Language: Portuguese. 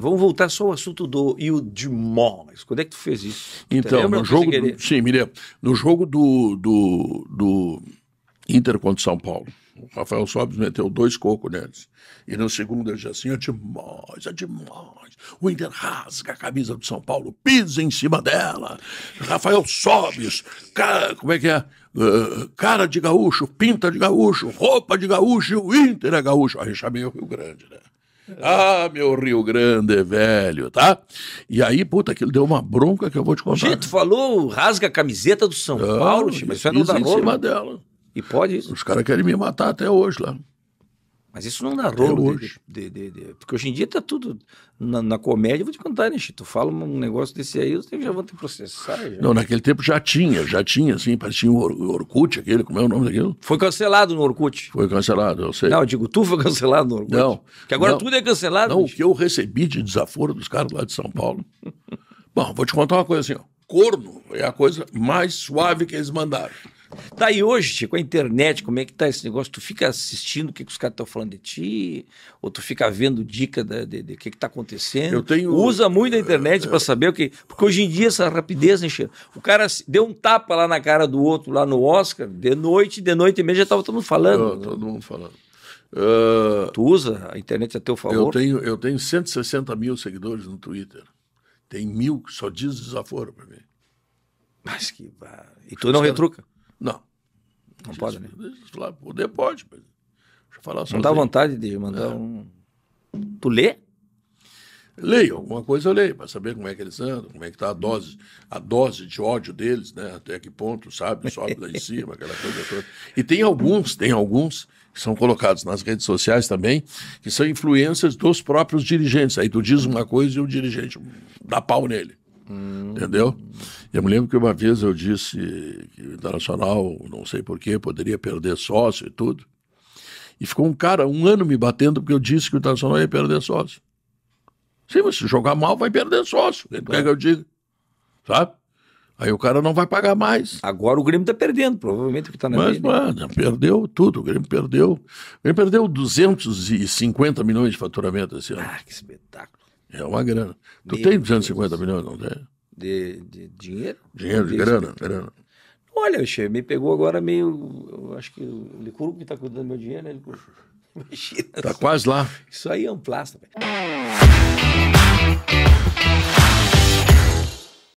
vamos voltar só ao assunto do Ildimóis. Quando é que tu fez isso? Então, no jogo. Do, sim, me lembro. No jogo do, do, do Inter contra São Paulo, o Rafael Sobes meteu dois cocos neles. E no segundo ele disse assim: é demais, é demais. O Inter rasga a camisa do São Paulo, pisa em cima dela. Rafael Sobes, cara, como é que é? Uh, cara de gaúcho, pinta de gaúcho, roupa de gaúcho, e o Inter é gaúcho. Aí chamei o Rio Grande, né? Ah, meu Rio Grande, é velho, tá? E aí, puta, aquilo deu uma bronca que eu vou te contar. Gente, falou, rasga a camiseta do São Paulo, mas isso é não dá em cima dela. E pode isso. Os caras querem me matar até hoje lá. Mas isso não ah, dá rolo hoje. De, de, de, porque hoje em dia tá tudo na, na comédia. vou te contar, né, Chito? Tu fala um negócio desse aí, eu já vão te processar. Já. Não, naquele tempo já tinha, já tinha, assim, parecia o um Orkut, aquele, como é o nome daquilo? Foi cancelado no Orkut. Foi cancelado, eu sei. Não, eu digo, tu foi cancelado no Orkut. Não. Que agora não, tudo é cancelado. Não, bicho. o que eu recebi de desaforo dos caras lá de São Paulo. Bom, vou te contar uma coisa assim, ó. Corno é a coisa mais suave que eles mandaram. Daí hoje, com a internet, como é que tá esse negócio? Tu fica assistindo o que, que os caras estão falando de ti, ou tu fica vendo dica da, de, de, que, que tá acontecendo. Eu tenho... Usa muito a internet para saber o que. Porque hoje em dia essa rapidez, né, O cara deu um tapa lá na cara do outro, lá no Oscar, de noite, de noite e meia já tava todo mundo falando. Eu, todo mundo falando. Uh, tu usa a internet a teu favor? Eu tenho, eu tenho 160 mil seguidores no Twitter. Tem mil que só diz desaforo para mim. Mas que. E tu não retruca? Não. Não pode, né? falar. Poder pode, mas deixa eu falar sozinho. Não dá vontade de mandar é. um... Tu lê? Leio, alguma coisa eu leio, para saber como é que eles andam, como é que está a dose, a dose de ódio deles, né? Até que ponto, sabe? Sobe lá em cima, aquela coisa toda. E tem alguns, tem alguns que são colocados nas redes sociais também, que são influências dos próprios dirigentes. Aí tu diz uma coisa e o dirigente dá pau nele. Hum. Entendeu? Eu me lembro que uma vez eu disse que o Internacional, não sei porquê, poderia perder sócio e tudo. E ficou um cara um ano me batendo porque eu disse que o Internacional ia perder sócio. Sim, mas se jogar mal, vai perder sócio. Ele é que eu diga. Sabe? Aí o cara não vai pagar mais. Agora o Grêmio está perdendo, provavelmente que está na Mas, mano, perdeu tudo. O Grêmio perdeu. O Grêmio perdeu 250 milhões de faturamento esse ano. Ah, que espetáculo. É uma grana. Tu Meu tem 250 Deus. milhões, não tem? De, de dinheiro? Dinheiro, de, grana, tipo. grana. Olha, me pegou agora meio. Acho que o Licurgo que está cuidando do meu dinheiro, né, Licurgo? Imagina. Tá só. quase lá. Isso aí é um plástico.